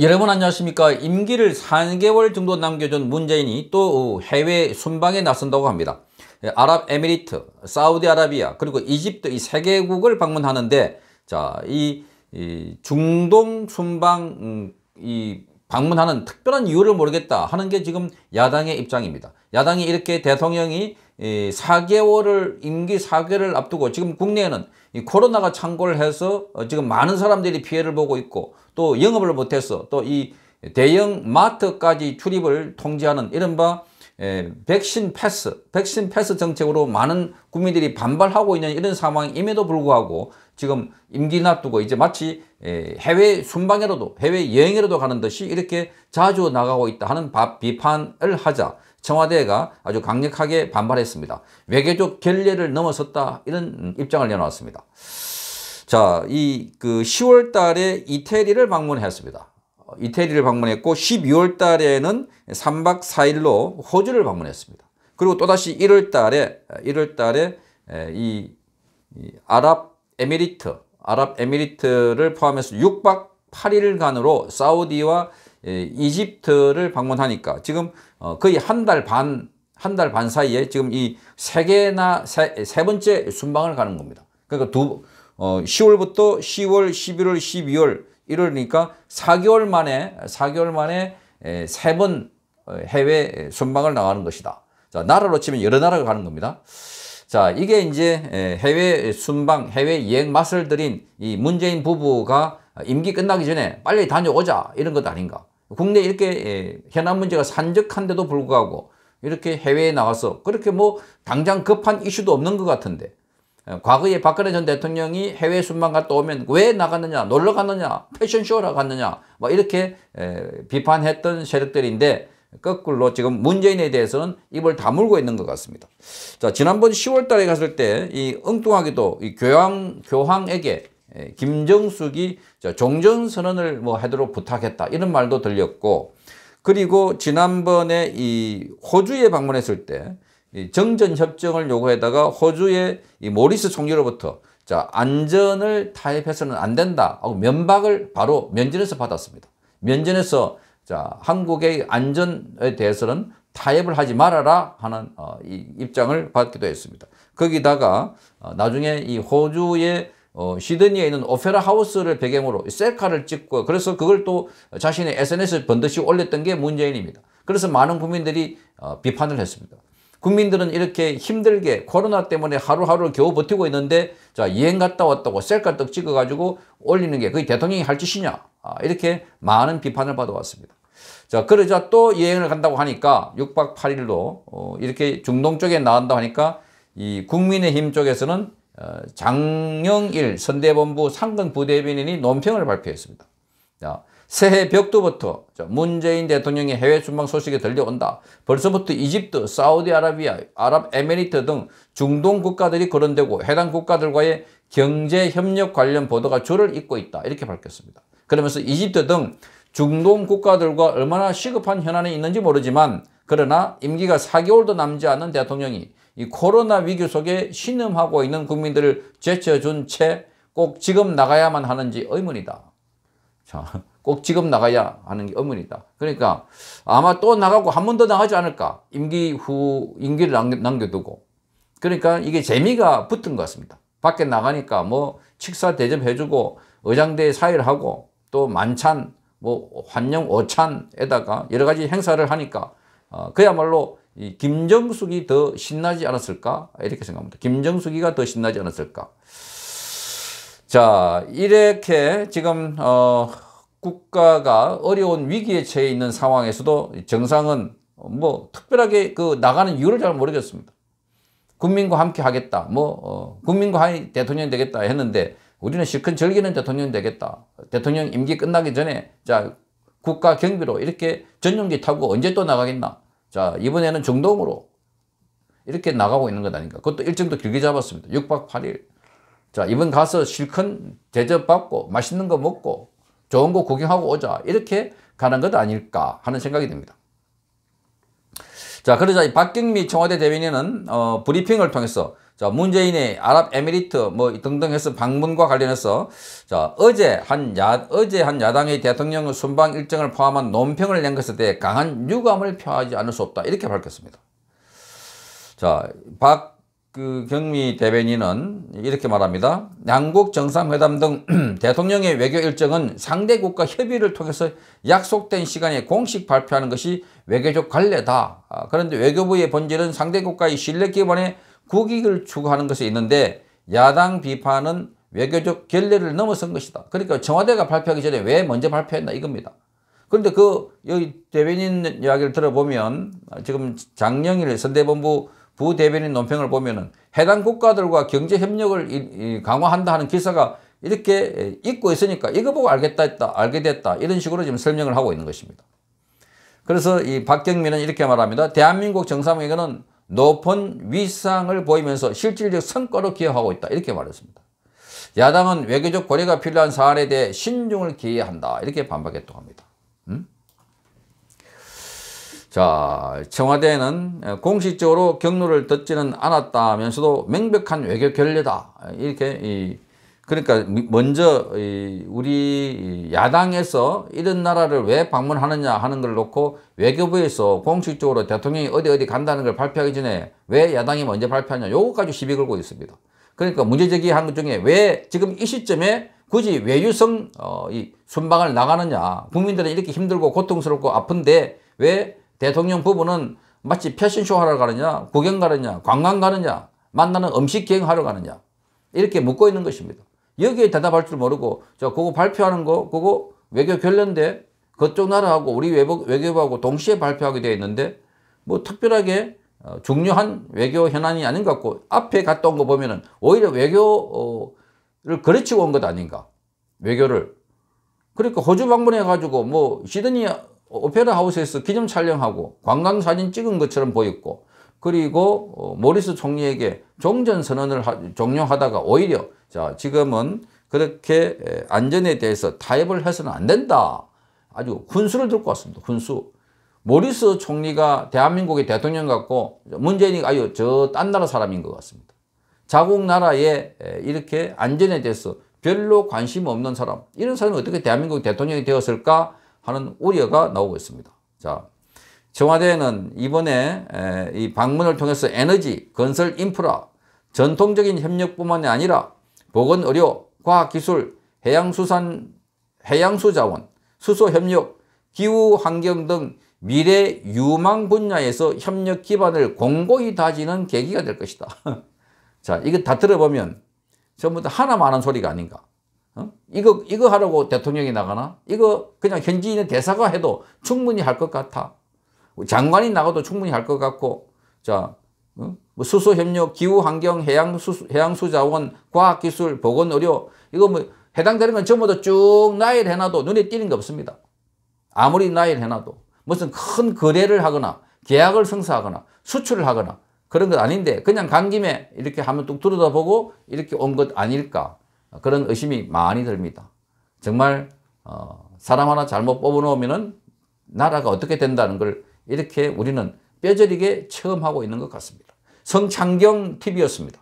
여러분 안녕하십니까 임기를 3개월 정도 남겨준 문재인이 또 해외 순방에 나선다고 합니다 아랍에미리트, 사우디아라비아 그리고 이집트 이 세 개국을 방문하는데 자이 이 중동 순방 음, 이 방문하는 특별한 이유를 모르겠다 하는 게 지금 야당의 입장입니다. 야당이 이렇게 대통령이 4개월을 임기 4개를 앞두고 지금 국내에는 코로나가 창궐 해서 어, 지금 많은 사람들이 피해를 보고 있고 또 영업을 못해서 또 이 대형 마트까지 출입을 통제하는 이른바 백신 패스, 백신 패스 정책으로 많은 국민들이 반발하고 있는 이런 상황임에도 불구하고 지금 임기 놔두고 이제 마치 예, 해외 순방에라도 해외 여행에라도 가는 듯이 이렇게 자주 나가고 있다 하는 비판을 하자 청와대가 아주 강력하게 반발했습니다. 외교적 결례를 넘어섰다 이런 입장을 내놓았습니다. 자, 이 그 10월 달에 이태리를 방문했습니다. 이태리를 방문했고 12월 달에는 3박 4일로 호주를 방문했습니다. 그리고 또다시 1월 달에 1월 달에 예, 이 아랍 에미리트, 아랍에미리트를 포함해서 6박 8일간으로 사우디와 예, 이집트를 방문하니까 지금 어, 거의 한 달 반, 한 달 반 사이에 지금 이 세 개나 세, 세 번째 순방을 가는 겁니다. 그러니까 두, 어, 10월부터 10월, 11월, 12월 이니까 4개월 만에, 4개월 만에 예, 세번 어, 해외 순방을 나가는 것이다. 자, 나라로 치면 여러 나라가 가는 겁니다. 자, 이게 이제 예, 해외 순방, 해외 여행 맛을 들인 이 문재인 부부가 임기 끝나기 전에 빨리 다녀오자 이런 것 아닌가. 국내 이렇게 예, 현안 문제가 산적한데도 불구하고 이렇게 해외에 나가서 그렇게 뭐 당장 급한 이슈도 없는 것 같은데 예, 과거에 박근혜 전 대통령이 해외 순방 갔다 오면 왜 나갔느냐 놀러 갔느냐 패션쇼라 갔느냐 뭐 이렇게 비판했던 세력들인데 거꾸로 지금 문재인에 대해서는 입을 다물고 있는 것 같습니다. 자, 지난번 10월 달에 갔을 때 이 엉뚱하게도 이 교황, 교황에게 예, 김정숙이 종전 선언을 뭐 하도록 부탁했다. 이런 말도 들렸고 그리고 지난번에 이 호주에 방문했을 때 이 정전 협정을 요구에다가 호주의 이 모리스 총리로부터 자, 안전을 타협해서는 안 된다. 하고 면박을 바로 면전에서 받았습니다. 면전에서 자, 한국의 안전에 대해서는 타협을 하지 말아라 하는 어, 입장을 받기도 했습니다. 거기다가 어, 나중에 이 호주의 어, 시드니에 있는 오페라 하우스를 배경으로 셀카를 찍고 그래서 그걸 또 자신의 SNS에 번듯이 올렸던 게 문재인입니다. 그래서 많은 국민들이 어, 비판을 했습니다. 국민들은 이렇게 힘들게 코로나 때문에 하루하루 겨우 버티고 있는데 자 여행 갔다 왔다고 셀카 떡 찍어가지고 올리는 게 그게 대통령이 할 짓이냐 아, 이렇게 많은 비판을 받아왔습니다. 자, 그러자 또 여행을 간다고 하니까 6박 8일로 어, 이렇게 중동 쪽에 나간다고 하니까 이 국민의힘 쪽에서는 어, 장영일 선대본부 상근 부대변인이 논평을 발표했습니다. 자, 새해 벽두부터 문재인 대통령의 해외 순방 소식이 들려온다. 벌써부터 이집트, 사우디아라비아, 아랍에미리트 등 중동 국가들이 거론되고 해당 국가들과의 경제협력 관련 보도가 줄을 잇고 있다. 이렇게 밝혔습니다. 그러면서 이집트 등 중동 국가들과 얼마나 시급한 현안이 있는지 모르지만 그러나 임기가 4개월도 남지 않은 대통령이 이 코로나 위기 속에 신음하고 있는 국민들을 제쳐준 채 꼭 지금 나가야만 하는지 의문이다. 자, 꼭 지금 나가야 하는 게 의문이다. 그러니까 아마 또 나가고 한 번 더 나가지 않을까. 임기 후, 임기를 남겨두고. 그러니까 이게 재미가 붙은 것 같습니다. 밖에 나가니까 뭐 식사 대접해주고 의장대 사일하고 또 만찬, 뭐 환영 오찬에다가 여러 가지 행사를 하니까 어, 그야말로 이 김정숙이 더 신나지 않았을까? 이렇게 생각합니다. 김정숙이가 더 신나지 않았을까? 자, 이렇게 지금 어, 국가가 어려운 위기에 처해 있는 상황에서도 정상은 뭐 특별하게 그 나가는 이유를 잘 모르겠습니다. 국민과 함께 하겠다. 뭐 어, 국민과 대통령이 되겠다 했는데 우리는 실컷 즐기는 대통령 되겠다. 대통령 임기 끝나기 전에 자 국가 경비로 이렇게 전용기 타고 언제 또 나가겠나. 자 이번에는 중동으로 이렇게 나가고 있는 것 아닌가. 그것도 일정도 길게 잡았습니다. 6박 8일. 자 이번 가서 실컷 대접받고 맛있는 거 먹고 좋은 거 구경하고 오자 이렇게 가는 것 아닐까 하는 생각이 듭니다. 자, 그러자 이 박경미 청와대 대변인은 어, 브리핑을 통해서 자, 문재인의 아랍에미리트 뭐 등등 해서 방문과 관련해서 자, 어제 한 야, 어제 한 야당의 대통령 순방 일정을 포함한 논평을 낸 것에 대해 강한 유감을 표하지 않을 수 없다. 이렇게 밝혔습니다. 자, 박그 경미 대변인은 이렇게 말합니다. 양국 정상회담 등 대통령의 외교 일정은 상대 국가 협의를 통해서 약속된 시간에 공식 발표하는 것이 외교적 관례다. 아, 그런데 외교부의 본질은 상대 국가의 신뢰 기반에 국익을 추구하는 것에 있는데 야당 비판은 외교적 결례를 넘어선 것이다. 그러니까 청와대가 발표하기 전에 왜 먼저 발표했나 이겁니다. 그런데 그 여기 대변인 이야기를 들어보면 지금 장영일 선대본부 부대변인 논평을 보면은 해당 국가들과 경제 협력을 강화한다 하는 기사가 이렇게 읽고 있으니까 이거 보고 알겠다 했다 알게 됐다 이런 식으로 지금 설명을 하고 있는 것입니다. 그래서 이 박경민은 이렇게 말합니다. 대한민국 정상회의는 높은 위상을 보이면서 실질적 성과로 기여하고 있다 이렇게 말했습니다. 야당은 외교적 고려가 필요한 사안에 대해 신중을 기해야 한다 이렇게 반박했다고 합니다. 자, 청와대는 공식적으로 경로를 듣지는 않았다면서도 명백한 외교 결례다. 이렇게 이 그러니까 먼저 이 우리 야당에서 이런 나라를 왜 방문하느냐 하는 걸 놓고 외교부에서 공식적으로 대통령이 어디 어디 간다는 걸 발표하기 전에 왜 야당이 먼저 발표하냐 요거까지 시비 걸고 있습니다. 그러니까 문제 제기한 것 중에 왜 지금 이 시점에 굳이 외유성 어, 이 순방을 나가느냐 국민들은 이렇게 힘들고 고통스럽고 아픈데 왜 대통령 부부는 마치 패션쇼 하러 가느냐 구경 가느냐 관광 가느냐 만나는 음식 기행 하러 가느냐 이렇게 묻고 있는 것입니다. 여기에 대답할 줄 모르고 저 그거 발표하는 거 그거 외교 결례인데 그쪽 나라하고 우리 외교부하고 동시에 발표하게 되어 있는데 뭐 특별하게 어, 중요한 외교 현안이 아닌 것 같고 앞에 갔다 온 거 보면은 오히려 외교를 어, 거르치고 온 것 아닌가 외교를 그러니까 호주 방문해 가지고 뭐 시드니 어, 오페라 하우스에서 기념 촬영하고 관광 사진 찍은 것처럼 보였고 그리고 어, 모리스 총리에게 종전 선언을 종료하다가 오히려 자 지금은 그렇게 안전에 대해서 타협을 해서는 안 된다. 아주 군수를 들고 왔습니다. 군수. 모리스 총리가 대한민국의 대통령 같고 문재인이 아유 저 딴 나라 사람인 것 같습니다. 자국 나라에 이렇게 안전에 대해서 별로 관심 없는 사람 이런 사람이 어떻게 대한민국 대통령이 되었을까 하는 우려가 나오고 있습니다. 자, 청와대는 이번에 이 방문을 통해서 에너지, 건설 인프라, 전통적인 협력뿐만 아니라 보건의료, 과학기술, 해양수산, 해양수자원, 수소협력, 기후환경 등 미래 유망 분야에서 협력 기반을 공고히 다지는 계기가 될 것이다. 자, 이거 다 들어보면 전부 다 하나만 한 소리가 아닌가. 어? 이거 이거 하라고 대통령이 나가나? 이거 그냥 현지인의 대사가 해도 충분히 할 것 같아. 장관이 나가도 충분히 할 것 같고, 자, 어? 뭐 수소 협력, 기후 환경, 해양 수 해양 수자원, 과학 기술, 보건 의료 이거 뭐 해당되는 건 전부 다 쭉 나열해놔도 눈에 띄는 게 없습니다. 아무리 나열해놔도 무슨 큰 거래를 하거나 계약을 성사하거나 수출을 하거나 그런 건 아닌데 그냥 간 김에 이렇게 하면 뚝 들여다보고 이렇게 온 것 아닐까 그런 의심이 많이 듭니다. 정말 어, 사람 하나 잘못 뽑아놓으면 나라가 어떻게 된다는 걸 이렇게 우리는 뼈저리게 체험하고 있는 것 같습니다. 성창경 TV였습니다.